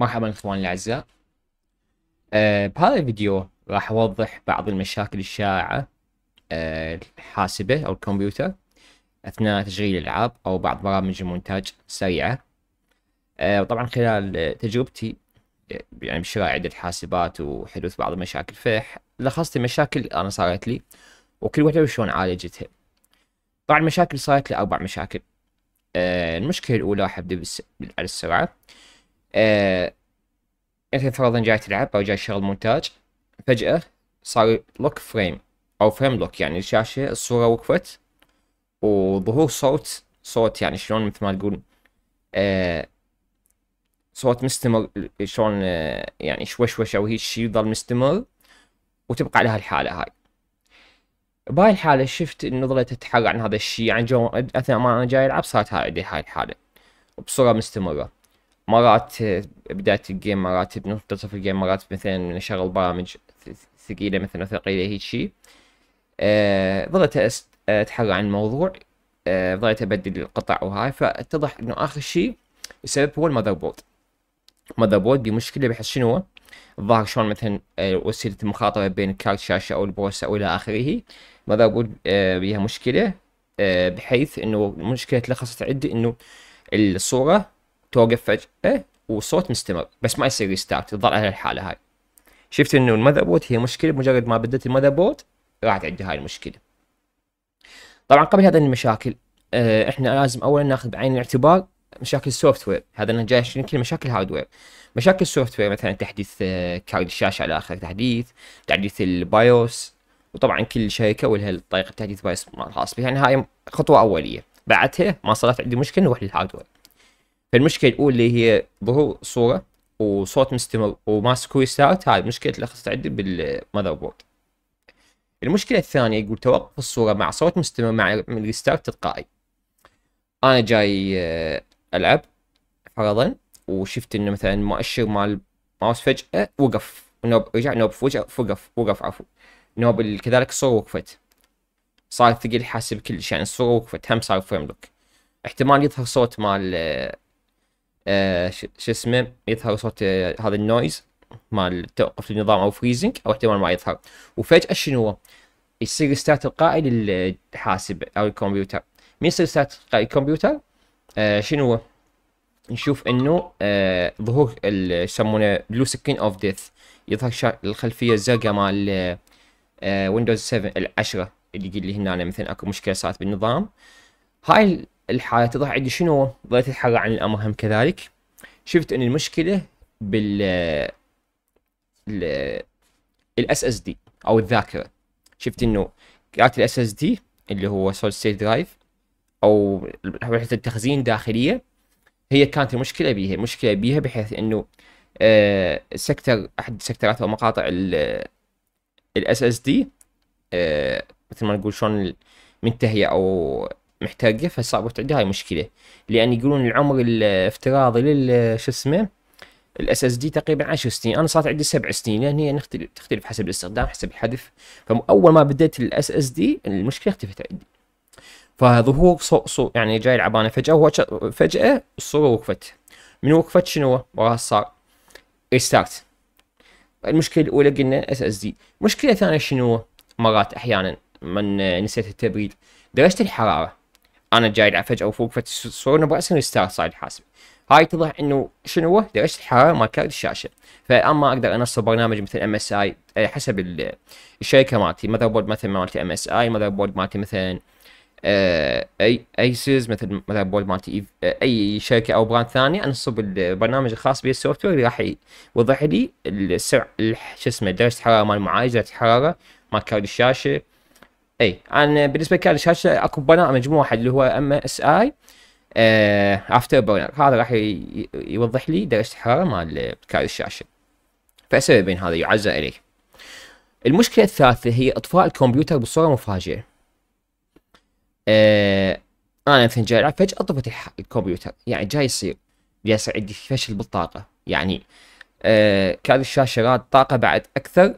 مرحبا اخواني الاعزاء أه بهذا الفيديو راح اوضح بعض المشاكل الشائعة أه الحاسبة او الكمبيوتر اثناء تشغيل الالعاب او بعض برامج المونتاج السريعة أه وطبعا خلال تجربتي آه، يعني بشراء عدة حاسبات وحدوث بعض المشاكل فلخصت المشاكل انا صارت لي وكل وحدة وشلون عالجتها طبعا المشاكل صارت لي اربع مشاكل أه المشكلة الاولى راح ابدأ على السرعة آه انت فرضا جاي تلعب او جاي تشغل مونتاج فجأة صار لوك فريم او فريم لوك يعني الشاشة الصورة وقفت وظهور صوت صوت يعني شلون مثل ما تقول آه صوت مستمر شلون آه، يعني شوشوش او هيك شيء يظل مستمر وتبقى على هالحالة هاي بهاي الحالة شفت انه ظلت تتحرى عن هذا الشيء يعني جو اثناء ما انا جاي العب صارت هاي هاي الحالة بصورة مستمرة مرات بدايه الجيم مرات بنصف الجيم مرات مثلا نشغل برامج ثقيله مثلا ثقيله هيك شيء آه، ظلت اتحرى عن الموضوع آه، ظلت ابدل القطع وهاي فاتضح انه اخر شيء السبب هو المذر بورد المذر بورد بمشكله بحيث شنو الظاهر شلون مثلا آه، وسيله المخاطره بين كارت شاشه او البروسه او الى اخره المذر بورد بها مشكله بحيث انه المشكله تلخصت عندي انه الصوره توقف فجأة إيه، والصوت مستمر بس ما يصير ريستارت تظل على الحالة هاي شفت انه المذر بوت هي مشكلة مجرد ما بدت المذر بوت راحت عندها هاي المشكلة طبعا قبل هذه المشاكل آه، احنا لازم اولا ناخذ بعين الاعتبار مشاكل السوفت وير هذا انا جاي كل مشاكل هاردوير مشاكل السوفت وير مثلا تحديث آه، كارد الشاشه على اخر تحديث تحديث البايوس وطبعا كل شركه ولها طريقه تحديث بايوس الخاص بها يعني هاي خطوه اوليه بعدها ما صارت عندي مشكله نروح للهاردوير فالمشكله الاولى اللي هي ظهور صوره وصوت مستمر وماسك ريستارت هاي مشكله تلخص عندي بالماذر بورد المشكله الثانيه يقول توقف الصوره مع صوت مستمر مع ريستارت تلقائي انا جاي آه، العب فرضا وشفت انه مثلا مؤشر مال ماوس فجاه وقف نوب رجع نوب فجاه وقف وقف عفوا نوب كذلك الصوره وقفت صار ثقيل حاسب كل شيء يعني الصوره وقفت هم صار فريم لوك احتمال يظهر صوت مال آه، آه شو اسمه يظهر صوت آه هذا النويز مال توقف النظام او فريزنج او احتمال ما يظهر وفجاه شنو هو؟ يصير ستارت القائد للحاسب او الكمبيوتر من يصير ستارت القائد الكمبيوتر آه شنو هو؟ نشوف انه آه ظهور يسمونه بلو سكين اوف ديث يظهر الخلفيه الزرقاء مال ويندوز 7 العشرة اللي يقول لي هنا مثلا اكو مشكله صارت بالنظام هاي الحالة تضح عندي شنو ضليت الحالة عن الأمر هم كذلك شفت أن المشكلة بال الاس اس دي او الذاكره شفت انه كارت الاس اس دي اللي هو سول ستيت درايف او وحده التخزين داخليه هي كانت المشكله بيها المشكله بيها بحيث انه آه، سكتر احد السكترات او مقاطع الاس اس دي مثل ما نقول شلون منتهيه او محتاجه فصعب تعدي هاي مشكله لان يقولون العمر الافتراضي لل شو اسمه الاس اس دي تقريبا 10 سنين انا صارت عندي سبع سنين لان هي تختلف حسب الاستخدام حسب الحذف فاول ما بديت الاس اس دي المشكله اختفت عندي فظهور صو صو يعني جاي العبانه فجاه فجاه الصوره وقفت من وقفت شنو وراها صار ريستارت المشكله الاولى قلنا اس اس دي مشكله ثانيه شنو مرات احيانا من نسيت التبريد درجه الحراره انا جاي العب فجاه وفوق فتصورون ابغى اسوي ستار سايد حاسب هاي تضح انه شنو هو درجه الحراره مال كارت الشاشه فاما اقدر انصب برنامج مثل ام اس اي حسب الشركه مالتي ماذر بورد مثل مالتي ام اس اي ماذر بورد مالتي مثلا اي ايسز مثل ماذر بورد مالتي e- آه، اي شركه او براند ثاني انصب البرنامج الخاص بي السوفت وير اللي راح يوضح لي السرعه شو اسمه درجه الحراره مال معالجه الحراره مال كارت الشاشه اي انا بالنسبه لي الشاشه اكو بناء مجموعه واحد اللي هو ام اس اي افتر برنر هذا راح يوضح لي درجه الحراره مال كارت الشاشه فسببين هذا يعزى اليه المشكله الثالثه هي اطفاء الكمبيوتر بصوره مفاجئه أه انا مثلا جاي العب فجاه طفت الكمبيوتر يعني جاي يصير جالس عندي فشل بالطاقه يعني أه كارت الشاشه راد طاقه بعد اكثر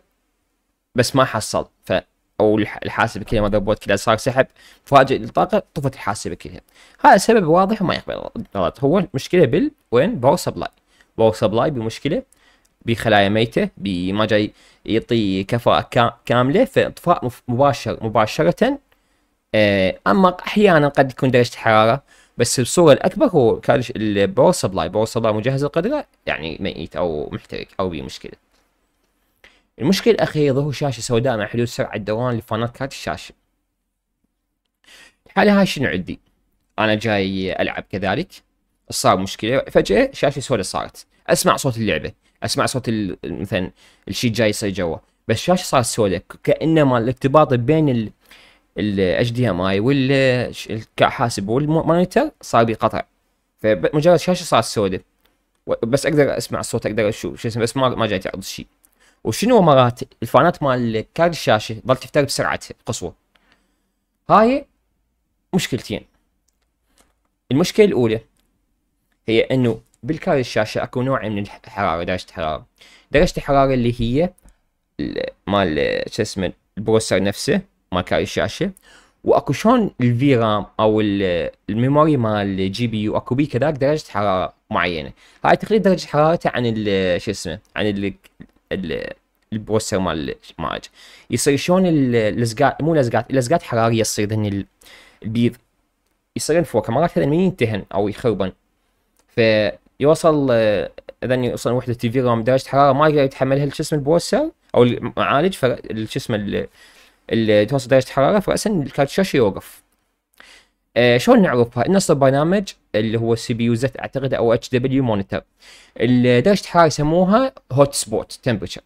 بس ما حصل ف او الحاسبه كذا ماذر بورد كذا صار سحب مفاجئ للطاقه طفت الحاسبه كذا هذا سبب واضح وما يقبل غلط هو مشكله بال وين باور سبلاي باور سبلاي بمشكله بخلايا ميته بما جاي يعطي كفاءه كامله فاطفاء مباشر مباشره آه، اما احيانا قد يكون درجه حراره بس الصوره الاكبر هو كان الباور سبلاي باور سبلاي مجهز القدره يعني ميت او محترق او بمشكله المشكلة الأخيرة ظهور شاشة سوداء مع حدود سرعة دوران لفانات كارت الشاشة الحالة هاي شنو عندي أنا جاي ألعب كذلك صار مشكلة فجأة شاشة سوداء صارت أسمع صوت اللعبة أسمع صوت مثلا الشيء جاي يصير جوا بس الشاشة صارت سوداء كأنما الارتباط بين ال اتش دي ام اي والحاسب والمونيتر صار بقطع فمجرد شاشه صارت سوداء بس اقدر اسمع الصوت اقدر اشوف شو اسمه بس ما ما جاي تعرض شيء وشنو مرات الفانات مال كارت الشاشه ظل تفتر بسرعتها القصوى هاي مشكلتين المشكله الاولى هي انه بالكارت الشاشه اكو نوع من الحراره درجه الحراره درجه الحراره اللي هي مال شو اسمه البروسر نفسه مال كارت الشاشه واكو شلون الفي رام او الميموري مال الجي بي يو اكو بيه كذاك درجه حراره معينه هاي تخلي درجه حرارته عن شو اسمه عن البروسيسور مال المعالج يصير شلون اللزقات مو لزقات اللزقات حراريه تصير ذن البيض يصيرن فوق مرات هذن من ينتهن او يخربن فيوصل آه، اذا يوصل وحده تي في رام درجه حراره ما يقدر يتحملها شو اسمه او المعالج شو اسمه توصل درجه حراره فراسا الكارت الشاشه يوقف آه شلون نعرفها؟ نصب برنامج اللي هو سي بي يو زت اعتقد او اتش دبليو مونيتور درجه حراره يسموها هوت سبوت تمبرتشر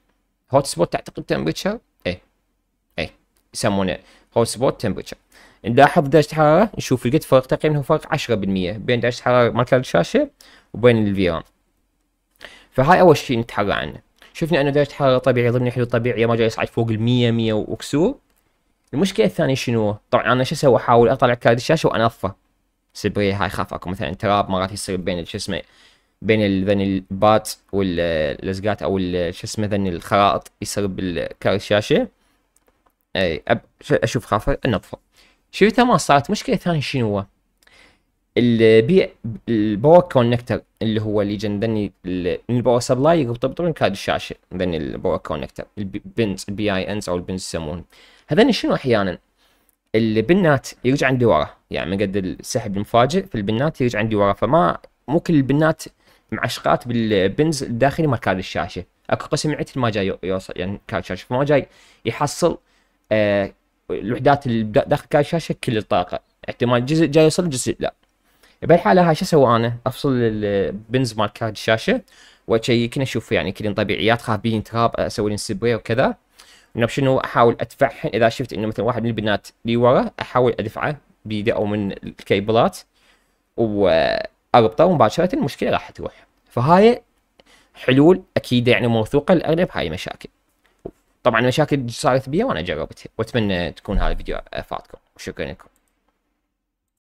هوت سبوت تعتقد تمبرتشر؟ اي اي يسمونه هوت سبوت تمبرتشر نلاحظ درجه الحراره نشوف لقيت فرق تقريبا هو فرق 10% بين درجه الحراره مال كارت الشاشه وبين الفي رام فهاي اول شيء نتحرى عنه شفنا انه درجه الحراره طبيعيه ضمن حدود طبيعيه ما جاي يصعد فوق ال 100 100 وكسور المشكله الثانيه شنو؟ طبعا انا شو اسوي احاول اطلع كارد الشاشه وانظفه سبري هاي خاف اكو مثلا تراب مرات يصير بين شو اسمه بين ذن البات واللزقات او شو اسمه ذن الخرائط يصير بالكارد الشاشه اي أب... اشوف خاف انظفه شفتها ما صارت مشكله ثانيه شنو؟ البي الباور كونكتر اللي هو اللي من الباور سبلاي يرتبطون بكارد الشاشه بين الباور كونكتر البنز البي اي انز او البنز يسمون هذين شنو احيانا البنات يرجع عندي ورا يعني من قد السحب المفاجئ في البنات يرجع عندي ورا فما مو كل البنات معشقات بالبنز الداخلي مال كارد الشاشه اكو قسم عتل ما جاي يوصل يعني كارد الشاشه فما جاي يحصل آه الوحدات اللي داخل كارد الشاشه كل الطاقه احتمال جزء جاي يوصل جزء لا بهالحاله هاي شو اسوي انا؟ افصل البنز مال كارد الشاشه واشيكن اشوف يعني كل طبيعيات خابين تراب آه، اسوي لهم سبري وكذا انه شنو احاول ادفعهن اذا شفت انه مثلا واحد من البنات لي ورا احاول ادفعه بيدي او من الكيبلات واربطه ومباشره المشكله راح تروح فهاي حلول اكيد يعني موثوقه لاغلب هاي المشاكل طبعا المشاكل صارت بي وانا جربتها واتمنى تكون هذا الفيديو فاتكم وشكرا لكم